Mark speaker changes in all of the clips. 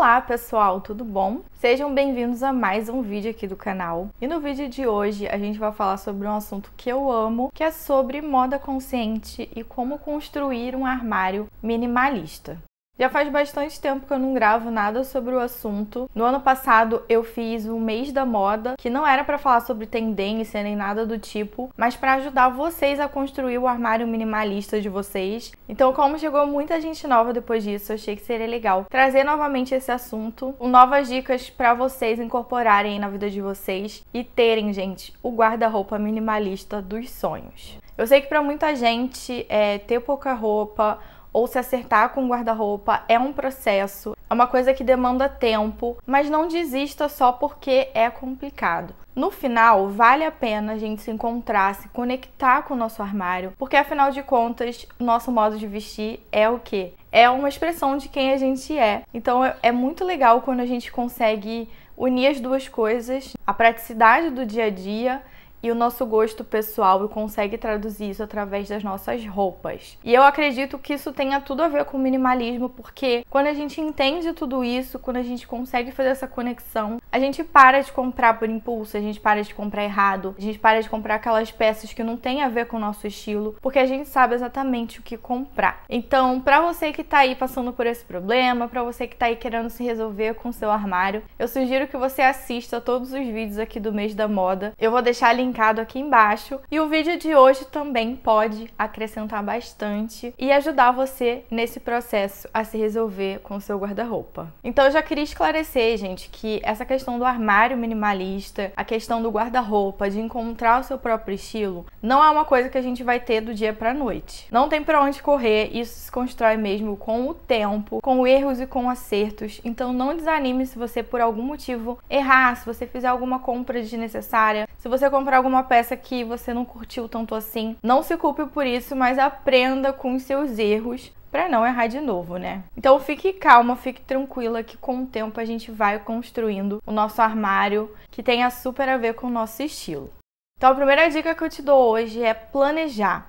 Speaker 1: Olá pessoal, tudo bom? Sejam bem-vindos a mais um vídeo aqui do canal. E no vídeo de hoje a gente vai falar sobre um assunto que eu amo, que é sobre moda consciente e como construir um armário minimalista. Já faz bastante tempo que eu não gravo nada sobre o assunto. No ano passado eu fiz o um mês da moda, que não era para falar sobre tendência nem nada do tipo, mas para ajudar vocês a construir o armário minimalista de vocês. Então, como chegou muita gente nova depois disso, eu achei que seria legal trazer novamente esse assunto, com novas dicas para vocês incorporarem na vida de vocês e terem, gente, o guarda-roupa minimalista dos sonhos. Eu sei que para muita gente é, ter pouca roupa ou se acertar com o guarda-roupa é um processo, é uma coisa que demanda tempo, mas não desista só porque é complicado. No final, vale a pena a gente se encontrar, se conectar com o nosso armário, porque afinal de contas, nosso modo de vestir é o quê? É uma expressão de quem a gente é. Então é, é muito legal quando a gente consegue unir as duas coisas, a praticidade do dia a dia e o nosso gosto pessoal e consegue traduzir isso através das nossas roupas. E eu acredito que isso tenha tudo a ver com minimalismo, porque quando a gente entende tudo isso, quando a gente consegue fazer essa conexão, a gente para de comprar por impulso, a gente para de comprar errado, a gente para de comprar aquelas peças que não tem a ver com o nosso estilo, porque a gente sabe exatamente o que comprar. Então, para você que tá aí passando por esse problema, para você que tá aí querendo se resolver com seu armário, eu sugiro que você assista todos os vídeos aqui do mês da moda. Eu vou deixar link linkado aqui embaixo. E o vídeo de hoje também pode acrescentar bastante e ajudar você nesse processo a se resolver com o seu guarda-roupa. Então eu já queria esclarecer, gente, que essa questão do armário minimalista, a questão do guarda-roupa, de encontrar o seu próprio estilo, não é uma coisa que a gente vai ter do dia para noite. Não tem para onde correr, isso se constrói mesmo com o tempo, com erros e com acertos. Então não desanime se você por algum motivo errar, se você fizer alguma compra desnecessária, se você comprar alguma peça que você não curtiu tanto assim, não se culpe por isso, mas aprenda com os seus erros para não errar de novo, né? Então fique calma, fique tranquila que com o tempo a gente vai construindo o nosso armário que tenha super a ver com o nosso estilo. Então a primeira dica que eu te dou hoje é planejar.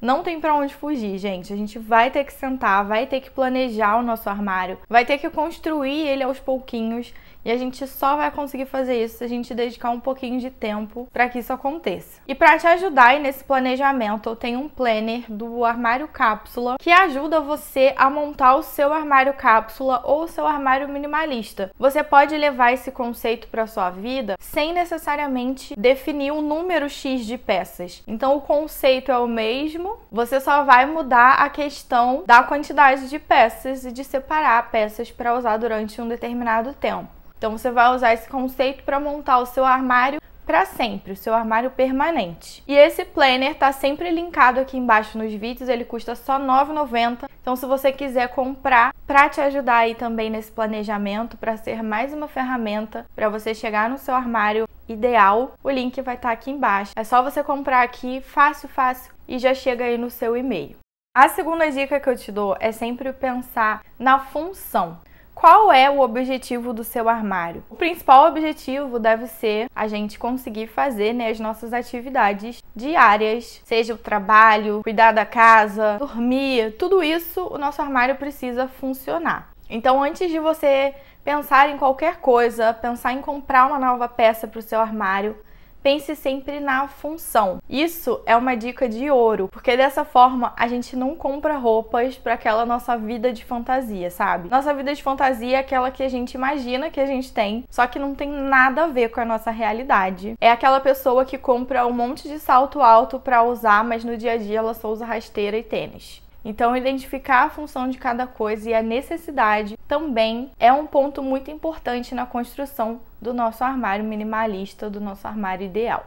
Speaker 1: Não tem para onde fugir, gente. A gente vai ter que sentar, vai ter que planejar o nosso armário, vai ter que construir ele aos pouquinhos e a gente só vai conseguir fazer isso se a gente dedicar um pouquinho de tempo para que isso aconteça. E para te ajudar aí nesse planejamento, eu tenho um planner do armário cápsula que ajuda você a montar o seu armário cápsula ou o seu armário minimalista. Você pode levar esse conceito para sua vida sem necessariamente definir um número X de peças. Então o conceito é o mesmo, você só vai mudar a questão da quantidade de peças e de separar peças para usar durante um determinado tempo. Então você vai usar esse conceito para montar o seu armário para sempre, o seu armário permanente. E esse planner tá sempre linkado aqui embaixo nos vídeos, ele custa só R$ 9,90. Então se você quiser comprar para te ajudar aí também nesse planejamento, para ser mais uma ferramenta para você chegar no seu armário ideal, o link vai estar tá aqui embaixo. É só você comprar aqui, fácil, fácil, e já chega aí no seu e-mail. A segunda dica que eu te dou é sempre pensar na função. Qual é o objetivo do seu armário? O principal objetivo deve ser a gente conseguir fazer né, as nossas atividades diárias, seja o trabalho, cuidar da casa, dormir, tudo isso o nosso armário precisa funcionar. Então, antes de você pensar em qualquer coisa, pensar em comprar uma nova peça para o seu armário, pense sempre na função. Isso é uma dica de ouro, porque dessa forma a gente não compra roupas para aquela nossa vida de fantasia, sabe? Nossa vida de fantasia é aquela que a gente imagina que a gente tem, só que não tem nada a ver com a nossa realidade. É aquela pessoa que compra um monte de salto alto para usar, mas no dia a dia ela só usa rasteira e tênis. Então, identificar a função de cada coisa e a necessidade também é um ponto muito importante na construção do nosso armário minimalista, do nosso armário ideal.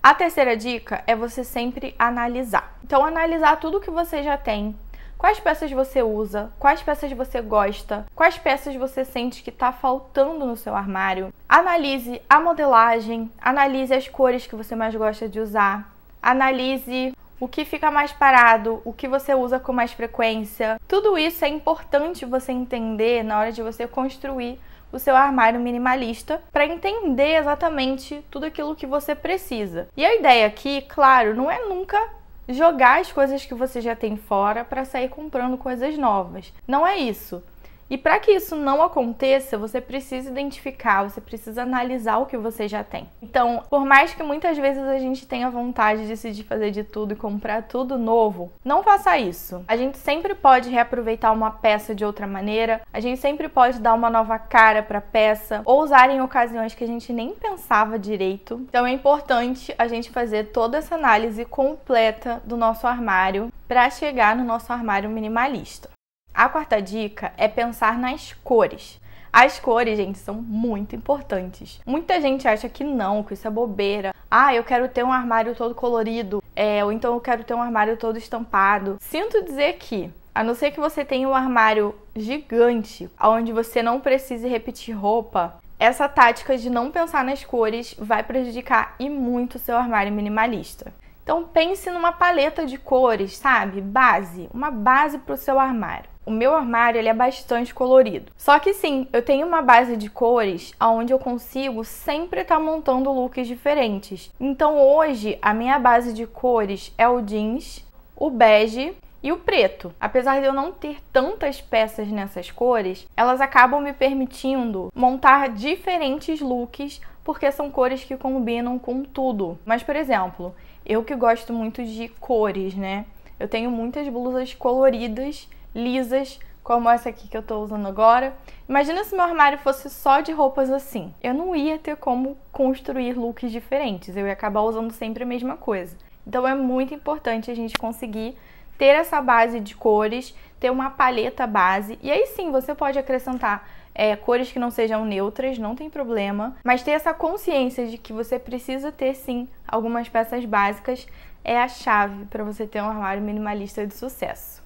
Speaker 1: A terceira dica é você sempre analisar. Então, analisar tudo que você já tem. Quais peças você usa? Quais peças você gosta? Quais peças você sente que está faltando no seu armário? Analise a modelagem, analise as cores que você mais gosta de usar, analise o que fica mais parado, o que você usa com mais frequência. Tudo isso é importante você entender na hora de você construir o seu armário minimalista para entender exatamente tudo aquilo que você precisa. E a ideia aqui, claro, não é nunca jogar as coisas que você já tem fora para sair comprando coisas novas. Não é isso. E para que isso não aconteça, você precisa identificar, você precisa analisar o que você já tem. Então, por mais que muitas vezes a gente tenha vontade de se fazer de tudo e comprar tudo novo, não faça isso. A gente sempre pode reaproveitar uma peça de outra maneira, a gente sempre pode dar uma nova cara para a peça ou usar em ocasiões que a gente nem pensava direito. Então, é importante a gente fazer toda essa análise completa do nosso armário para chegar no nosso armário minimalista. A quarta dica é pensar nas cores. As cores, gente, são muito importantes. Muita gente acha que não, que isso é bobeira. Ah, eu quero ter um armário todo colorido, é, ou então eu quero ter um armário todo estampado. Sinto dizer que, a não ser que você tenha um armário gigante, onde você não precise repetir roupa, essa tática de não pensar nas cores vai prejudicar e muito o seu armário minimalista. Então pense numa paleta de cores, sabe? Base, uma base para o seu armário. O meu armário ele é bastante colorido. Só que sim, eu tenho uma base de cores onde eu consigo sempre estar tá montando looks diferentes. Então hoje a minha base de cores é o jeans, o bege e o preto. Apesar de eu não ter tantas peças nessas cores, elas acabam me permitindo montar diferentes looks porque são cores que combinam com tudo. Mas, por exemplo, eu que gosto muito de cores, né? Eu tenho muitas blusas coloridas lisas, como essa aqui que eu tô usando agora. Imagina se meu armário fosse só de roupas assim. Eu não ia ter como construir looks diferentes, eu ia acabar usando sempre a mesma coisa. Então é muito importante a gente conseguir ter essa base de cores, ter uma paleta base, e aí sim você pode acrescentar é, cores que não sejam neutras, não tem problema, mas ter essa consciência de que você precisa ter sim algumas peças básicas é a chave para você ter um armário minimalista de sucesso.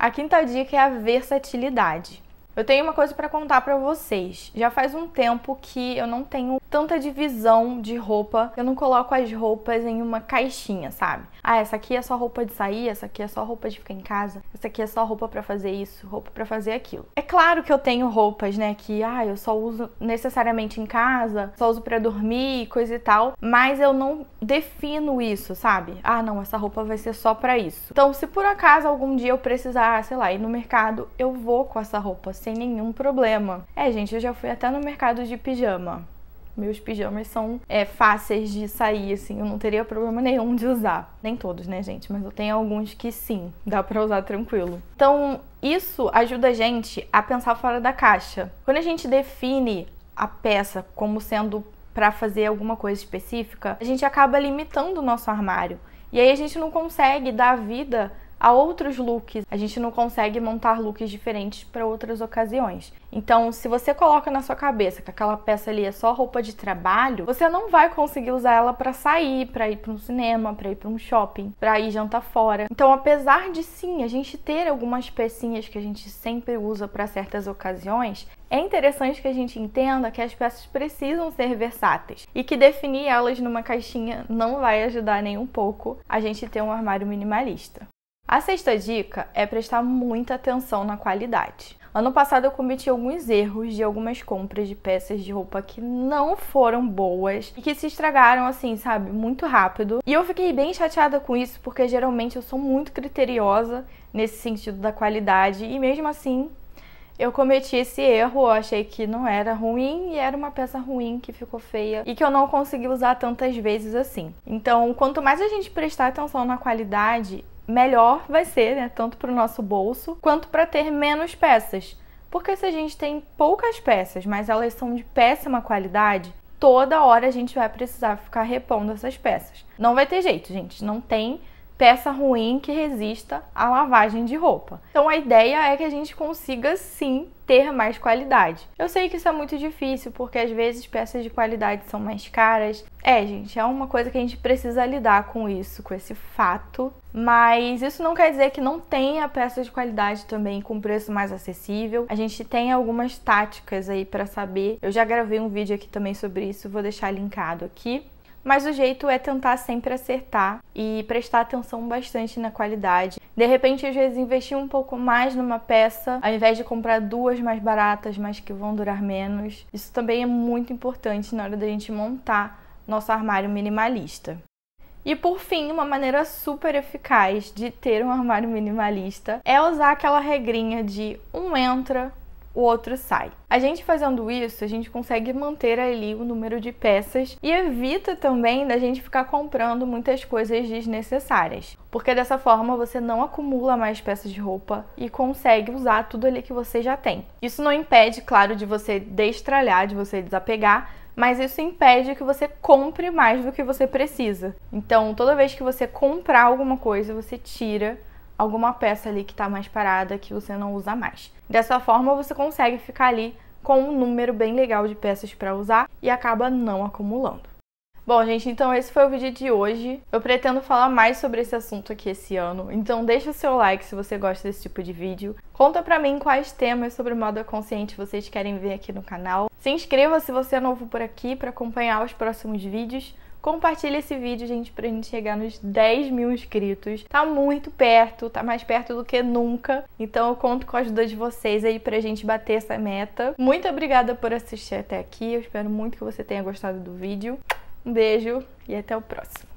Speaker 1: A quinta dica é a versatilidade. Eu tenho uma coisa para contar para vocês. Já faz um tempo que eu não tenho tanta divisão de roupa. Eu não coloco as roupas em uma caixinha, sabe? Ah, essa aqui é só roupa de sair, essa aqui é só roupa de ficar em casa, essa aqui é só roupa para fazer isso, roupa para fazer aquilo. É claro que eu tenho roupas, né, que ah, eu só uso necessariamente em casa, só uso para dormir, coisa e tal, mas eu não defino isso, sabe? Ah, não, essa roupa vai ser só para isso. Então, se por acaso algum dia eu precisar, sei lá, ir no mercado, eu vou com essa roupa assim sem nenhum problema. É, gente, eu já fui até no mercado de pijama. Meus pijamas são é, fáceis de sair, assim, eu não teria problema nenhum de usar. Nem todos, né, gente? Mas eu tenho alguns que sim, dá para usar tranquilo. Então, isso ajuda a gente a pensar fora da caixa. Quando a gente define a peça como sendo para fazer alguma coisa específica, a gente acaba limitando o nosso armário. E aí a gente não consegue dar vida a outros looks. A gente não consegue montar looks diferentes para outras ocasiões. Então, se você coloca na sua cabeça que aquela peça ali é só roupa de trabalho, você não vai conseguir usar ela para sair, para ir para um cinema, para ir para um shopping, para ir jantar fora. Então, apesar de sim a gente ter algumas pecinhas que a gente sempre usa para certas ocasiões, é interessante que a gente entenda que as peças precisam ser versáteis e que definir elas numa caixinha não vai ajudar nem um pouco a gente ter um armário minimalista. A sexta dica é prestar muita atenção na qualidade. Ano passado eu cometi alguns erros de algumas compras de peças de roupa que não foram boas e que se estragaram assim, sabe, muito rápido. E eu fiquei bem chateada com isso porque geralmente eu sou muito criteriosa nesse sentido da qualidade e mesmo assim eu cometi esse erro, eu achei que não era ruim e era uma peça ruim que ficou feia e que eu não consegui usar tantas vezes assim. Então, quanto mais a gente prestar atenção na qualidade, melhor vai ser, né, tanto para o nosso bolso quanto para ter menos peças. Porque se a gente tem poucas peças, mas elas são de péssima qualidade, toda hora a gente vai precisar ficar repondo essas peças. Não vai ter jeito, gente, não tem peça ruim que resista à lavagem de roupa. Então a ideia é que a gente consiga sim ter mais qualidade. Eu sei que isso é muito difícil porque às vezes peças de qualidade são mais caras. É, gente, é uma coisa que a gente precisa lidar com isso, com esse fato. Mas isso não quer dizer que não tenha peças de qualidade também com preço mais acessível. A gente tem algumas táticas aí para saber. Eu já gravei um vídeo aqui também sobre isso, vou deixar linkado aqui mas o jeito é tentar sempre acertar e prestar atenção bastante na qualidade. De repente, às vezes, investir um pouco mais numa peça, ao invés de comprar duas mais baratas, mas que vão durar menos. Isso também é muito importante na hora da gente montar nosso armário minimalista. E por fim, uma maneira super eficaz de ter um armário minimalista é usar aquela regrinha de um entra, o outro sai. A gente fazendo isso, a gente consegue manter ali o número de peças e evita também da gente ficar comprando muitas coisas desnecessárias, porque dessa forma você não acumula mais peças de roupa e consegue usar tudo ali que você já tem. Isso não impede, claro, de você destralhar, de você desapegar, mas isso impede que você compre mais do que você precisa. Então, toda vez que você comprar alguma coisa, você tira alguma peça ali que está mais parada que você não usa mais. Dessa forma, você consegue ficar ali com um número bem legal de peças para usar e acaba não acumulando. Bom, gente, então esse foi o vídeo de hoje. Eu pretendo falar mais sobre esse assunto aqui esse ano, então deixa o seu like se você gosta desse tipo de vídeo. Conta pra mim quais temas sobre moda consciente vocês querem ver aqui no canal. Se inscreva se você é novo por aqui para acompanhar os próximos vídeos. Compartilha esse vídeo, gente, pra gente chegar nos 10 mil inscritos. Tá muito perto, tá mais perto do que nunca. Então eu conto com a ajuda de vocês aí pra gente bater essa meta. Muito obrigada por assistir até aqui. Eu espero muito que você tenha gostado do vídeo. Um beijo e até o próximo.